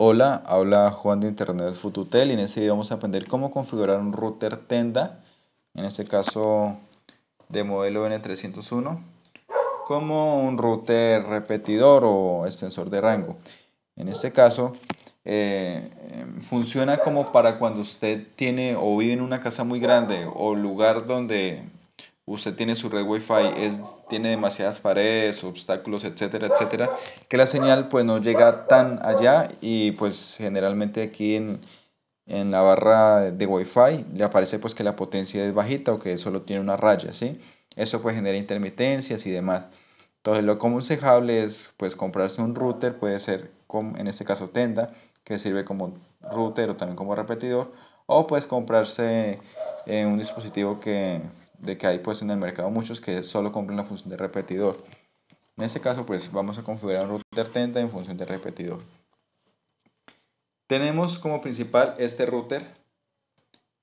Hola, habla Juan de Internet Fututel y en este video vamos a aprender cómo configurar un router Tenda, en este caso de modelo N301, como un router repetidor o extensor de rango. En este caso eh, funciona como para cuando usted tiene o vive en una casa muy grande o lugar donde usted tiene su red wifi, es, tiene demasiadas paredes, obstáculos, etcétera, etcétera, que la señal pues no llega tan allá y pues generalmente aquí en, la barra de wifi le aparece pues que la potencia es bajita o que solo tiene una raya, ¿sí? Eso puede generar intermitencias y demás. Entonces lo aconsejable es pues comprarse un router, puede ser en este caso Tenda, que sirve como router o también como repetidor, o puedes comprarse eh, un dispositivo que de que hay pues en el mercado muchos que solo compran la función de repetidor. En este caso pues vamos a configurar un router Tenda en función de repetidor. Tenemos como principal este router.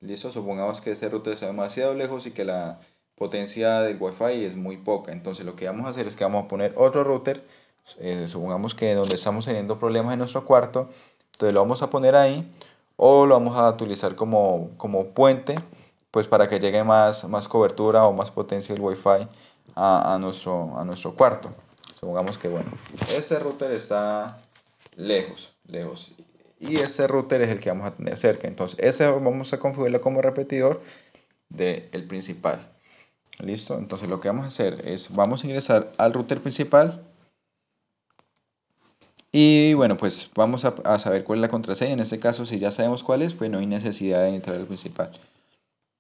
Listo, supongamos que este router está demasiado lejos y que la potencia del wifi es muy poca. Entonces lo que vamos a hacer es que vamos a poner otro router. Eh, supongamos que donde estamos teniendo problemas en nuestro cuarto. Entonces lo vamos a poner ahí o lo vamos a utilizar como, como puente pues para que llegue más, más cobertura o más potencia el wifi a, a nuestro, a nuestro cuarto. Supongamos que, bueno, ese router está lejos, lejos. Y ese router es el que vamos a tener cerca. Entonces, ese vamos a configurarlo como repetidor del el principal. Listo, entonces lo que vamos a hacer es, vamos a ingresar al router principal. Y bueno, pues vamos a, a saber cuál es la contraseña. En este caso, si ya sabemos cuál es, pues no hay necesidad de entrar al principal.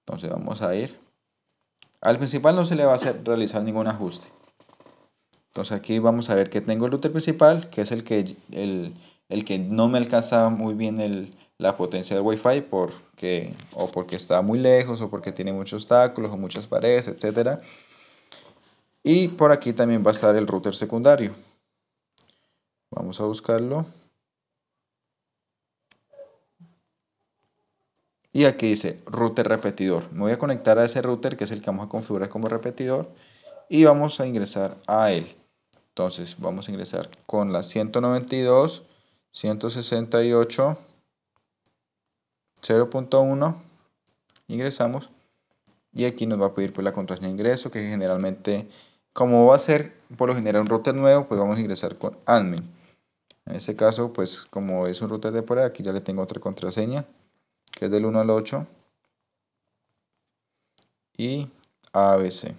Entonces vamos a ir. Al principal no se le va a hacer realizar ningún ajuste. Entonces aquí vamos a ver que tengo el router principal, que es el que, el, que no me alcanza muy bien la potencia del Wi-Fi o porque está muy lejos o porque tiene muchos obstáculos o muchas paredes, etc. Y por aquí también va a estar el router secundario. Vamos a buscarlo. Y aquí dice router repetidor. Me voy a conectar a ese router que es el que vamos a configurar como repetidor. Y vamos a ingresar a él. Entonces vamos a ingresar con la 192, 168, 0.1. Ingresamos. Y aquí nos va a pedir pues, la contraseña de ingreso que generalmente, como va a ser por lo general un router nuevo, pues vamos a ingresar con admin. En este caso, pues como es un router de por aquí ya le tengo otra contraseña que es del 1 al 8, y ABC.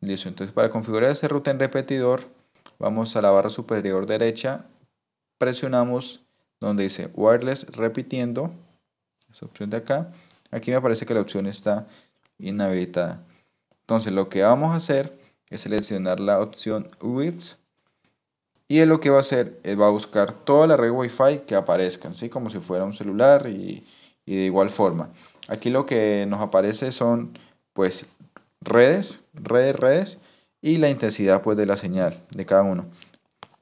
Listo, entonces para configurar ese router en repetidor, vamos a la barra superior derecha, presionamos donde dice wireless repitiendo, esa opción de acá, aquí me parece que la opción está inhabilitada. Entonces lo que vamos a hacer es seleccionar la opción width y él lo que va a hacer, es va a buscar toda la red Wi-Fi que aparezcan, ¿sí? como si fuera un celular y, de igual forma. Aquí lo que nos aparece son pues redes, redes, redes y la intensidad pues de la señal de cada uno.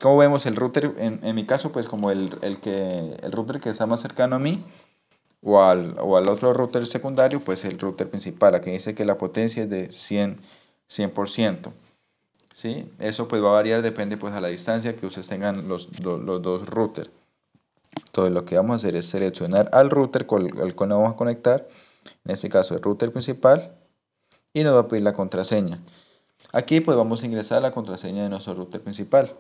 Como vemos el router, en, mi caso pues como el, el, que, el router que está más cercano a mí o al, otro router secundario pues el router principal, aquí dice que la potencia es de 100%. 100%. Eso pues va a variar, depende pues a la distancia que ustedes tengan los, dos routers. Entonces lo que vamos a hacer es seleccionar al router con el cual nos vamos a conectar, en este caso el router principal, y nos va a pedir la contraseña. Aquí pues vamos a ingresar la contraseña de nuestro router principal.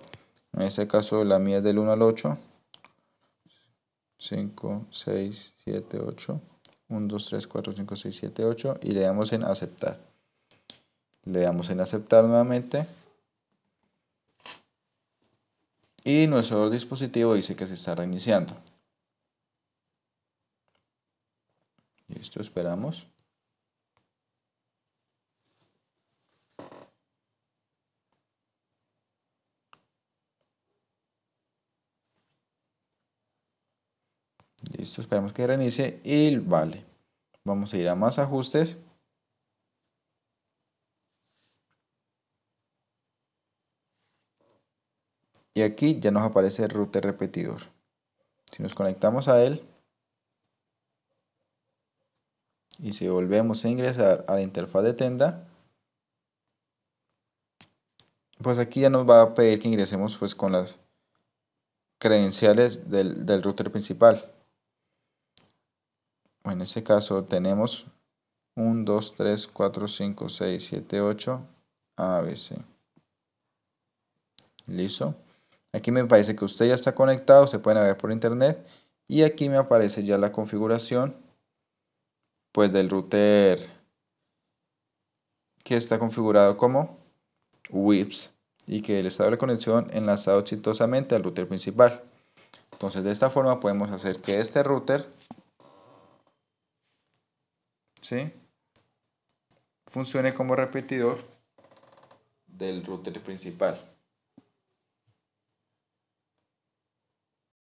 En este caso la mía es del 1 al 8. 5, 6, 7, 8. 1, 2, 3, 4, 5, 6, 7, 8. Y le damos en aceptar. Le damos en aceptar nuevamente y nuestro dispositivo dice que se está reiniciando. Listo, esperamos. Listo, esperamos que reinicie y vale. Vamos a ir a más ajustes. y aquí ya nos aparece el router repetidor. Si nos conectamos a él y si volvemos a ingresar a la interfaz de tenda, pues aquí ya nos va a pedir que ingresemos pues con las credenciales del, del router principal. En ese caso tenemos 1, 2, 3, 4, 5, 6, 7, 8, ABC. Listo. Aquí me parece que usted ya está conectado, se pueden ver por internet. Y aquí me aparece ya la configuración pues del router que está configurado como WIPS y que el estado de conexión enlazado exitosamente al router principal. Entonces de esta forma podemos hacer que este router funcione como repetidor del router principal.